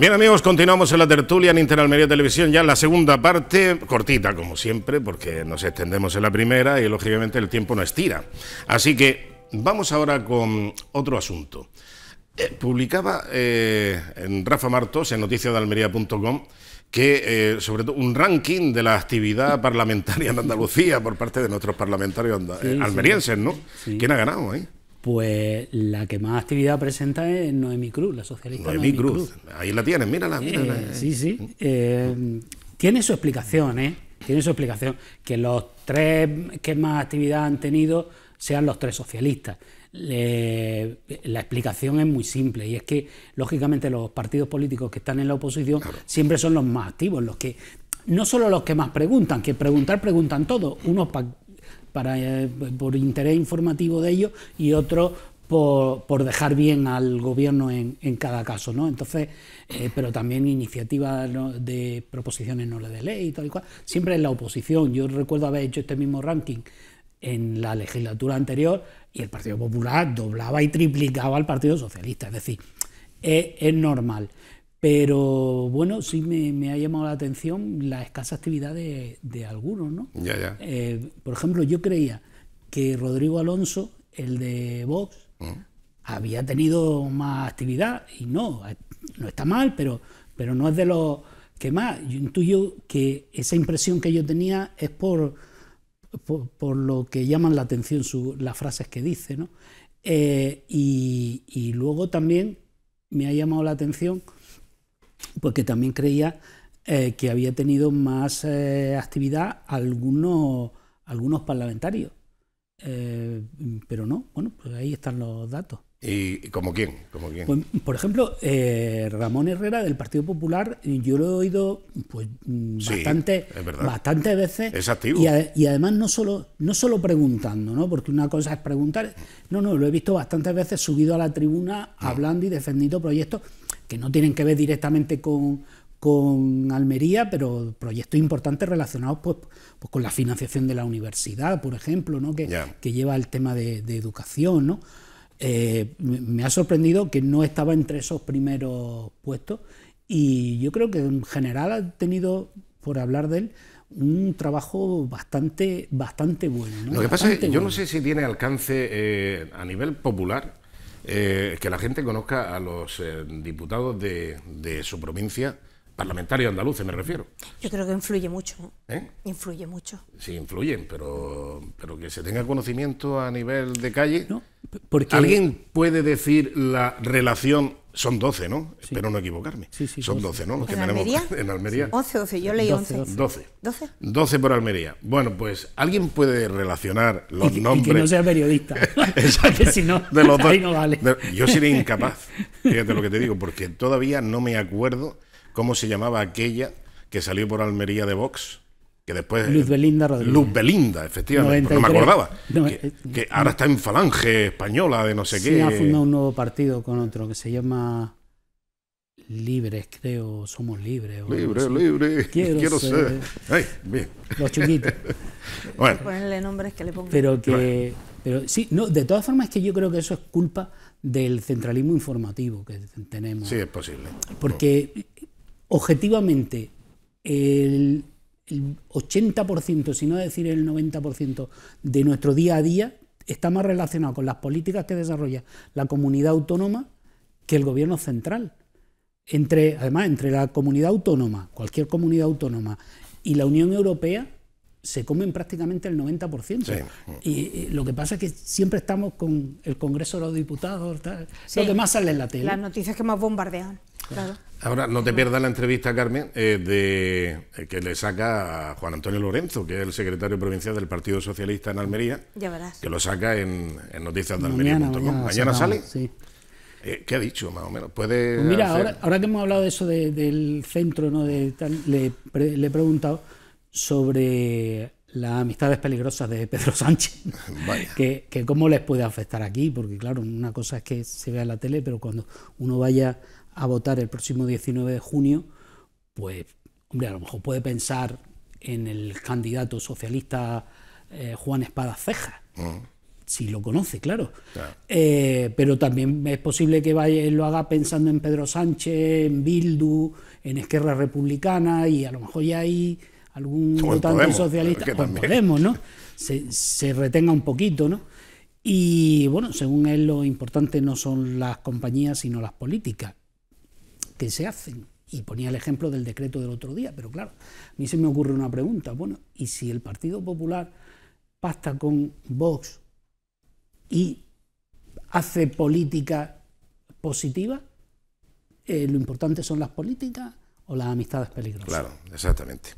Bien amigos, continuamos en la tertulia en Interalmería Televisión, ya en la segunda parte, cortita como siempre, porque nos extendemos en la primera y lógicamente el tiempo no estira. Así que vamos ahora con otro asunto. Eh, publicaba eh, en Rafa Martos, en noticiodalmería.com, que eh, sobre todo un ranking de la actividad parlamentaria en Andalucía por parte de nuestros parlamentarios almerienses, ¿no? ¿Quién ha ganado ahí? Pues la que más actividad presenta es Noemí Cruz, la socialista. Noemí, Cruz. ahí la tienes, mírala, mírala. sí, sí. Eh, tiene su explicación, ¿eh? Tiene su explicación. Que los tres que más actividad han tenido sean los tres socialistas. la explicación es muy simple y es que, lógicamente, los partidos políticos que están en la oposición siempre son los más activos, los que no solo los que más preguntan, que preguntar preguntan todos, unos para para, eh, por interés informativo de ellos y otro por, dejar bien al gobierno en, en cada caso, ¿no? Entonces, eh, pero también iniciativas de proposiciones no de ley y tal y cual, siempre en la oposición. Yo recuerdo haber hecho este mismo ranking en la legislatura anterior y el Partido Popular doblaba y triplicaba al Partido Socialista, es decir, es normal. Pero bueno, sí me, ha llamado la atención la escasa actividad de, algunos, ¿no? Ya, ya. Eh, por ejemplo, yo creía que Rodrigo Alonso, el de Vox, mm. había tenido más actividad y no, no está mal, pero, no es de los que más. Yo intuyo que esa impresión que yo tenía es por, lo que llaman la atención las frases que dice, ¿no? Eh, y luego también me ha llamado la atención porque también creía eh, que había tenido más eh, actividad algunos, algunos parlamentarios. Eh, pero no, bueno, pues ahí están los datos. ¿Y como quién? Pues, por ejemplo, Ramón Herrera del Partido Popular, yo lo he oído pues, bastante, bastantes veces. Y, además no solo, no solo preguntando, ¿no? porque una cosa es preguntar. No, no, lo he visto bastantes veces subido a la tribuna hablando y defendiendo proyectos que no tienen que ver directamente con, Almería, pero proyectos importantes relacionados pues, pues, con la financiación de la universidad, por ejemplo, que, que lleva el tema de, educación. ¿no? Eh, me ha sorprendido que no estaba entre esos primeros puestos y yo creo que en general ha tenido, por hablar de él, un trabajo bastante, bastante bueno. Lo que pasa es, que yo no sé si tiene alcance eh, a nivel popular, eh, que la gente conozca a los eh, diputados de, su provincia, parlamentarios andaluces me refiero. Yo creo que influye mucho. ¿eh? ¿Eh? Influye mucho. Sí, influyen, pero, pero que se tenga conocimiento a nivel de calle. porque... ¿Alguien puede decir la relación son 12, ¿no? Espero no equivocarme. Sí, sí, Son 12, ¿no? que tenemos en Almería. 11, 12, yo leí 11. 12. 12. 12 por Almería. Bueno, pues alguien puede relacionar los nombres. Y que no sea periodista. Exacto. si no, de los ahí no vale. yo seré incapaz, fíjate lo que te digo, porque todavía no me acuerdo cómo se llamaba aquella que salió por Almería de Vox que después... Luz eh, Belinda Luz Belinda, efectivamente, me acordaba. que, eh, eh, ahora está en Falange Española de no sé sí, qué. ha fundado un nuevo partido con otro que se llama Libres, creo, Somos Libres. Libre, Libres... quiero, ser... Los chiquitos. bueno. Ponerle nombres que le pongan. Pero que... Pero sí, no, de todas formas es que yo creo que eso es culpa del centralismo informativo que tenemos. Sí, es posible. Porque objetivamente el, el 80%, si no decir el 90% de nuestro día a día está más relacionado con las políticas que desarrolla la comunidad autónoma que el gobierno central. Entre, además, entre la comunidad autónoma, cualquier comunidad autónoma, y la Unión Europea, se comen prácticamente el 90%. Y, lo que pasa es que siempre estamos con el Congreso de los Diputados, lo que más sale en la tele. Las noticias que más bombardean. Ahora, no te pierdas la entrevista, Carmen, eh, de, eh, que le saca a Juan Antonio Lorenzo, que es el secretario provincial del Partido Socialista en Almería. Que lo saca en, en noticias de Mañana, sale. Sí. Eh, ¿Qué ha dicho, más o menos? ¿Puede pues mira, ahora, que hemos hablado de eso del centro, de, le, le he preguntado sobre las amistades peligrosas de Pedro Sánchez, Que, cómo les puede afectar aquí, porque claro, una cosa es que se vea en la tele, pero cuando uno vaya a votar el próximo 19 de junio, pues, hombre, a lo mejor puede pensar en el candidato socialista eh, Juan Espada Ceja, mm. si lo conoce, claro. Eh, pero también es posible que vaya, lo haga pensando en Pedro Sánchez, en Bildu, en Esquerra Republicana, y a lo mejor ya ahí algún votante socialista, pues podemos, ¿no? Se, retenga un poquito, ¿no? Y bueno, según él lo importante no son las compañías, sino las políticas que se hacen. Y ponía el ejemplo del decreto del otro día, pero claro, a mí se me ocurre una pregunta. Bueno, ¿y si el Partido Popular pacta con Vox y hace política positiva, eh, lo importante son las políticas o las amistades peligrosas. Claro, exactamente.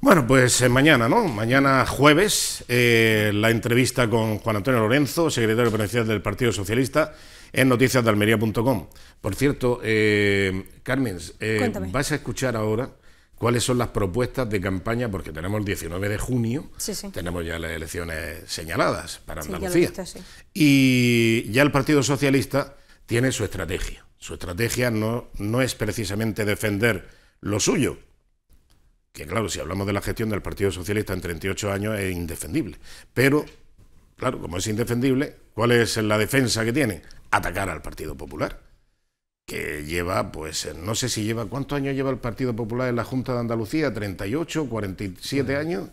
Bueno, pues eh, mañana, ¿no? Mañana jueves, eh, la entrevista con Juan Antonio Lorenzo, secretario provincial del Partido Socialista, en noticiasdalmería.com. Por cierto, eh, Carmen, eh, vas a escuchar ahora cuáles son las propuestas de campaña, porque tenemos el 19 de junio, tenemos ya las elecciones señaladas para Andalucía. y ya el Partido Socialista tiene su estrategia. Su estrategia no, no es precisamente defender lo suyo, que claro, si hablamos de la gestión del Partido Socialista en 38 años es indefendible. Pero, claro, como es indefendible, ¿cuál es la defensa que tienen? Atacar al Partido Popular que lleva, pues, no sé si lleva, ¿cuántos años lleva el Partido Popular en la Junta de Andalucía? ¿38, 47 ah. años?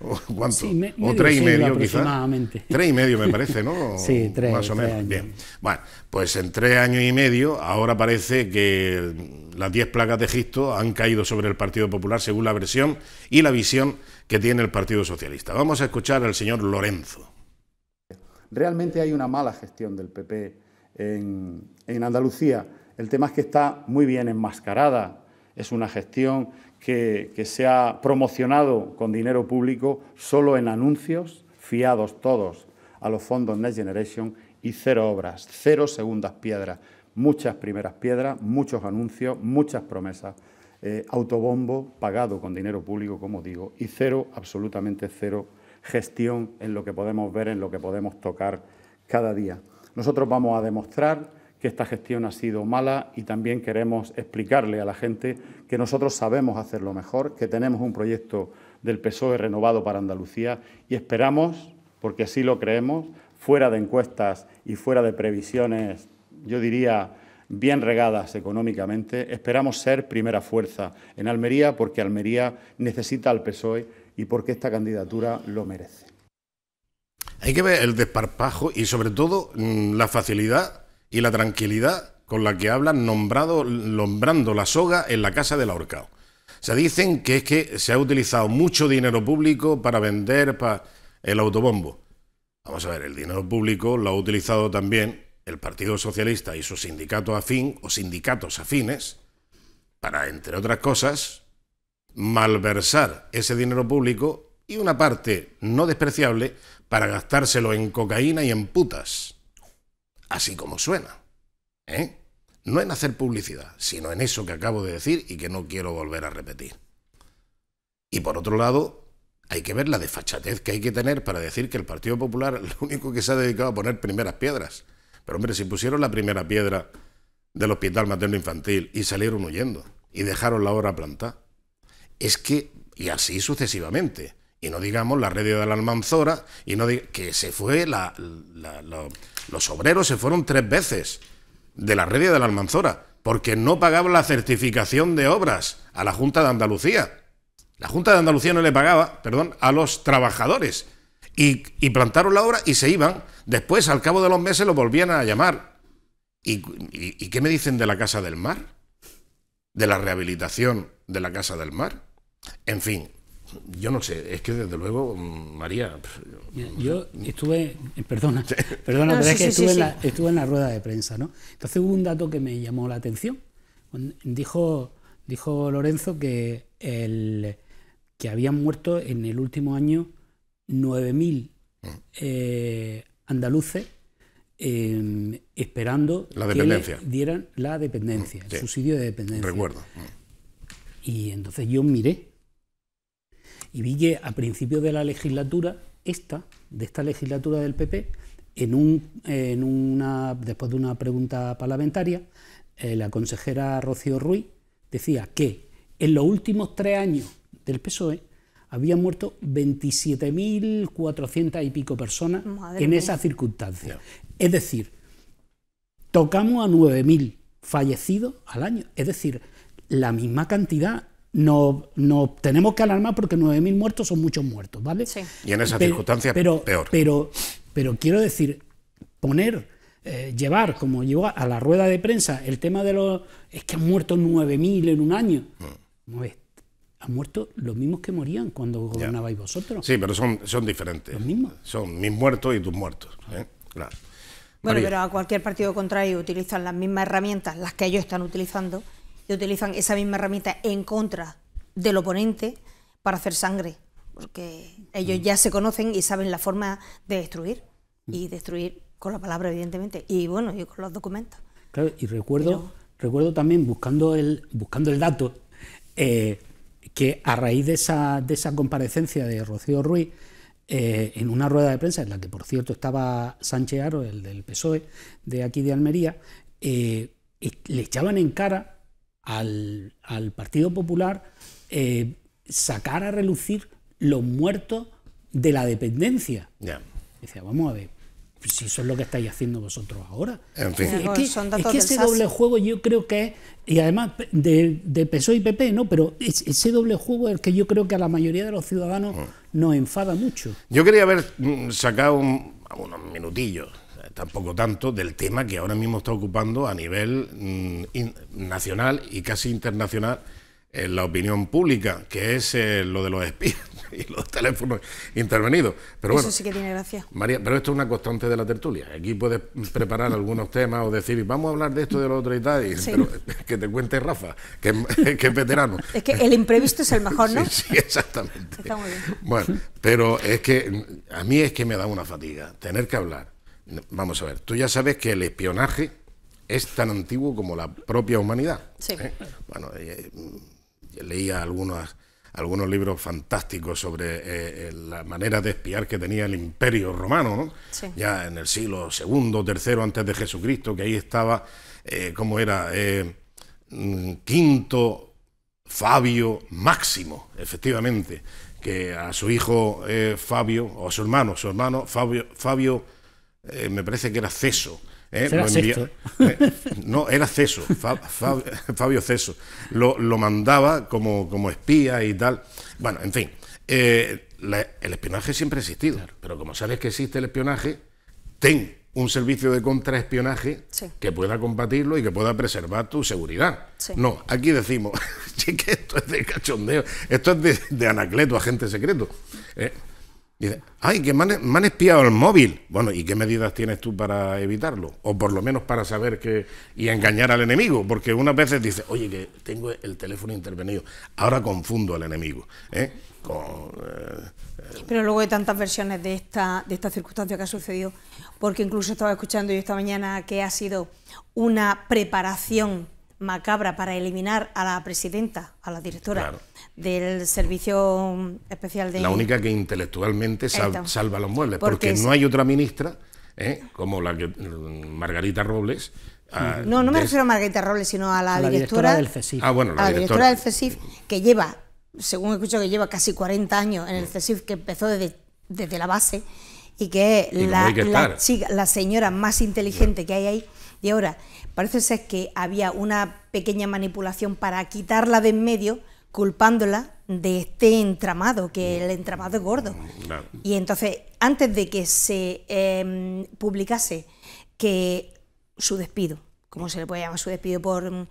¿O cuánto? ¿O tres y medio, quizás? Tres y medio, me parece, ¿no? sí, tres. Más o menos. Bien. Bueno, pues en tres años y medio, ahora parece que las diez plagas de Egipto han caído sobre el Partido Popular, según la versión y la visión que tiene el Partido Socialista. Vamos a escuchar al señor Lorenzo. Realmente hay una mala gestión del PP en, en Andalucía el tema es que está muy bien enmascarada. Es una gestión que, se ha promocionado con dinero público solo en anuncios, fiados todos a los fondos Next Generation y cero obras, cero segundas piedras, muchas primeras piedras, muchos anuncios, muchas promesas, eh, autobombo pagado con dinero público, como digo, y cero, absolutamente cero gestión en lo que podemos ver, en lo que podemos tocar cada día. Nosotros vamos a demostrar que esta gestión ha sido mala y también queremos explicarle a la gente que nosotros sabemos hacerlo mejor, que tenemos un proyecto del PSOE renovado para Andalucía y esperamos, porque así lo creemos, fuera de encuestas y fuera de previsiones, yo diría, bien regadas económicamente, esperamos ser primera fuerza en Almería porque Almería necesita al PSOE y porque esta candidatura lo merece. Hay que ver el desparpajo y sobre todo mm, la facilidad y la tranquilidad con la que hablan nombrado, nombrando la soga en la casa del ahorcado. Se dicen que es que se ha utilizado mucho dinero público para vender el autobombo. Vamos a ver, el dinero público lo ha utilizado también el Partido Socialista y sus sindicato afín o sindicatos afines para, entre otras cosas, malversar ese dinero público y una parte no despreciable para gastárselo en cocaína y en putas así como suena. ¿eh? No en hacer publicidad, sino en eso que acabo de decir y que no quiero volver a repetir. Y por otro lado, hay que ver la desfachatez que hay que tener para decir que el Partido Popular es lo único que se ha dedicado a poner primeras piedras. Pero hombre, si pusieron la primera piedra del hospital materno infantil y salieron huyendo y dejaron la obra plantada. Es que, y así sucesivamente. Y no digamos la red de la Almanzora, y no que se fue la, los obreros se fueron tres veces de la red de la Almanzora porque no pagaban la certificación de obras a la Junta de Andalucía. La Junta de Andalucía no le pagaba, perdón, a los trabajadores. Y, plantaron la obra y se iban. Después, al cabo de los meses, lo volvían a llamar. y qué me dicen de la Casa del Mar? ¿De la rehabilitación de la Casa del Mar? En fin, yo no sé, es que desde luego, mm, María. Yo estuve, eh, perdona, perdona, pero es que estuve, en la, estuve, en la, rueda de prensa, ¿no? Entonces hubo un dato que me llamó la atención. Dijo, dijo Lorenzo que, que habían muerto en el último año 9.000 eh, andaluces em, esperando la dependencia. que dieran la dependencia, el subsidio de dependencia. Recuerdo. Y entonces yo miré y vi que a principios de la legislatura, esta, de esta legislatura del PP, en un, en una, después de una pregunta parlamentaria, eh, la consejera Rocío Ruiz decía que en los últimos tres años del PSOE habían muerto 27.400 y pico personas en esa circunstancia. Es decir, tocamos a 9.000 fallecidos al año. Es decir, la misma cantidad no, no tenemos que alarmar porque 9.000 muertos son muchos muertos, ¿vale? Sí. Y en esas circunstancias, pero, peor. Pero, pero quiero decir, poner, eh, llevar, como llevó a la rueda de prensa, el tema de los... Es que han muerto 9.000 en un año. Mm. han muerto los mismos que morían cuando gobernabais vosotros. Sí, pero son, son diferentes. Los mismos. Son mis muertos y tus muertos. ¿eh? Claro. Bueno, pero a cualquier partido contrario utilizan las mismas herramientas, las que ellos están utilizando, y utilizan esa misma herramienta en contra del oponente para hacer sangre, porque ellos mm. ya se conocen y saben la forma de destruir, y mm. destruir con la palabra, evidentemente, y bueno, y con los documentos. Claro, y recuerdo, recuerdo también, buscando el, buscando el dato, eh, que a raíz de esa, de esa comparecencia de Rocío Ruiz, eh, en una rueda de prensa, en la que por cierto estaba Sánchez Aro, el del PSOE, de aquí de Almería, eh, le echaban en cara al, Partido Popular eh, sacar a relucir los muertos de la dependencia. Decía, vamos a ver, si eso es lo que estáis haciendo vosotros ahora. En Es que, ese doble juego yo creo que es, y además de, de, PSOE y PP, ¿no? Pero ese doble juego es el que yo creo que a la mayoría de los ciudadanos ah. nos enfada mucho. Yo quería haber mm, sacado unos minutillos tampoco tanto, del tema que ahora mismo está ocupando a nivel mm, nacional y casi internacional en eh, la opinión pública, que es eh, lo de los espías y los teléfonos intervenidos. Pero Eso sí que tiene gracia. María, pero esto es una constante de la tertulia. Aquí puedes preparar algunos temas o decir, vamos a hablar de esto, de lo otro y tal, pero eh, que te cuente Rafa, que, que, es veterano. Es que el imprevisto es el mejor, ¿no? Sí, sí, exactamente. Está muy bien. Bueno, pero es que a mí es que me da una fatiga tener que hablar Vamos a ver, tú ya sabes que el espionaje es tan antiguo como la propia humanidad. Sí. ¿eh? Bueno, eh, eh, leía algunos, algunos libros fantásticos sobre la manera de espiar que tenía el imperio romano, ¿no? Sí. Ya en el siglo II, III antes de Jesucristo, que ahí estaba, ¿cómo era? Mm, quinto Fabio Máximo, efectivamente, que a su hijo Fabio, o a su hermano, su hermano Fabio, Fabio eh, me parece que era Ceso. ¿eh? Eh, no, era Ceso, Fabio Ceso. Lo, mandaba como, como, espía y tal. Bueno, en fin, el espionaje siempre ha existido, pero como sabes que existe el espionaje, ten un servicio de contraespionaje que pueda combatirlo y que pueda preservar tu seguridad. No, aquí decimos, que esto es de cachondeo, esto es de, anacleto, agente secreto. Dice, ay, que me han, espiado el móvil. Bueno, ¿y qué medidas tienes tú para evitarlo? O por lo menos para saber que... y engañar al enemigo, porque unas veces dice, oye, que tengo el teléfono intervenido, ahora confundo al enemigo. ¿eh? Eh, Pero luego de tantas versiones de esta, de esta circunstancia que ha sucedido, porque incluso estaba escuchando yo esta mañana que ha sido una preparación macabra para eliminar a la presidenta, a la directora del Servicio mm, Especial de... La única que intelectualmente salva los muebles, porque, no hay otra ministra ¿eh? como la que mm, Margarita Robles. Ah, no, no me refiero a Margarita Robles, sino a la, directora, del CESIF. Ah, bueno, la directora, del CESIF, que lleva, según escucho, que lleva casi 40 años en el CESIF, que empezó desde, la base y que es la, la señora más inteligente que hay ahí. Y ahora, parece ser que había una pequeña manipulación para quitarla de en medio culpándola de este entramado, que el entramado es gordo. Y entonces, antes de que se em, publicase que su despido, como se le puede llamar su despido por,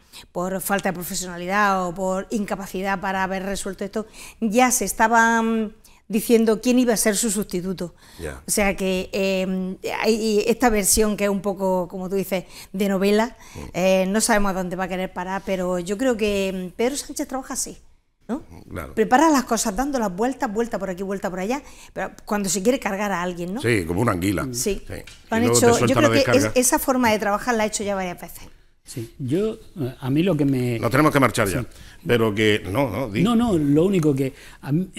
falta de profesionalidad o por incapacidad para haber resuelto esto, ya se estaban em, diciendo quién iba a ser su sustituto. O sea que em, hay esta versión que es un poco, como tú dices, de novela, mm. eh, no sabemos a dónde va a querer parar, pero yo creo que Pedro Sánchez trabaja así prepara las cosas dándolas vueltas, vuelta por aquí, vuelta por allá, pero cuando se quiere cargar a alguien, ¿no? Sí, como una anguila. Sí. yo creo que esa forma de trabajar la ha hecho ya varias veces. Sí, yo, a mí lo que me... Nos tenemos que marchar ya, pero que... No, no, No, no, lo único que... A mí,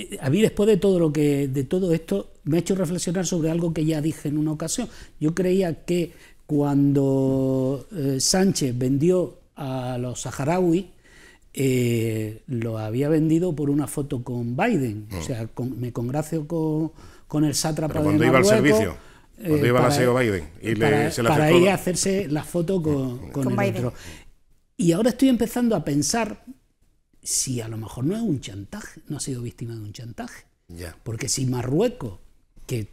después de todo, lo que, de todo esto me ha hecho reflexionar sobre algo que ya dije en una ocasión. Yo creía que cuando eh, Sánchez vendió a los saharauis, eh, lo había vendido por una foto con Biden. O mm. sea, me congracio con, el sátrapa Pero cuando iba al servicio. Eh, cuando iba para, aseo Biden y le, se la para ir a hacerse la foto con, mm. Otro. Y ahora estoy empezando a pensar si a lo mejor no es un chantaje, no ha sido víctima de un chantaje. Porque si Marruecos, que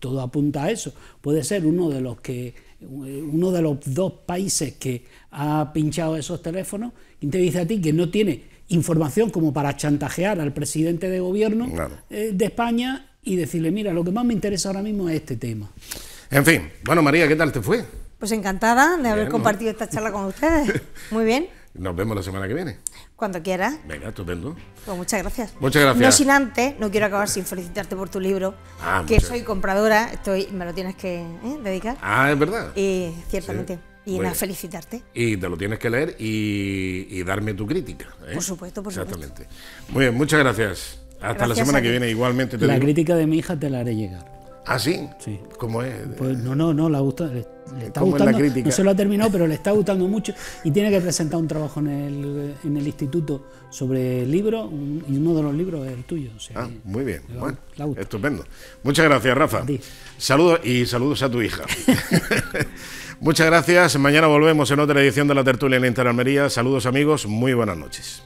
todo apunta a eso, puede ser uno de los que eh, uno de los dos países que ha pinchado esos teléfonos, ¿quién te dice a ti que no tiene información como para chantajear al presidente de gobierno eh, de España y decirle, mira, lo que más me interesa ahora mismo es este tema? En fin, bueno María, ¿qué tal te fue? Pues encantada de haber compartido esta charla con ustedes. Muy bien. Nos vemos la semana que viene. Cuando quieras. Venga, estupendo. Pues muchas gracias. Muchas gracias. No sin antes, no quiero acabar sin felicitarte por tu libro, ah, que soy compradora, estoy, me lo tienes que ¿eh? dedicar. Ah, es verdad. Y ciertamente. Y bueno, felicitarte. Y te lo tienes que leer y, darme tu crítica. ¿eh? Por supuesto, por supuesto. Exactamente. Muy bien, muchas gracias. Hasta la semana que viene igualmente. la crítica de mi hija te la haré llegar. ¿Ah, sí? Sí. ¿Cómo es? Pues no, no, no, la gusta le está gustando, la no se lo ha terminado, pero le está gustando mucho y tiene que presentar un trabajo en el, instituto sobre libros, y uno de los libros es el tuyo. ah, muy bien, estupendo. Muchas gracias, Rafa. Saludos y saludos a tu hija. Muchas gracias, mañana volvemos en otra edición de La Tertulia en Interalmería. Saludos amigos, muy buenas noches.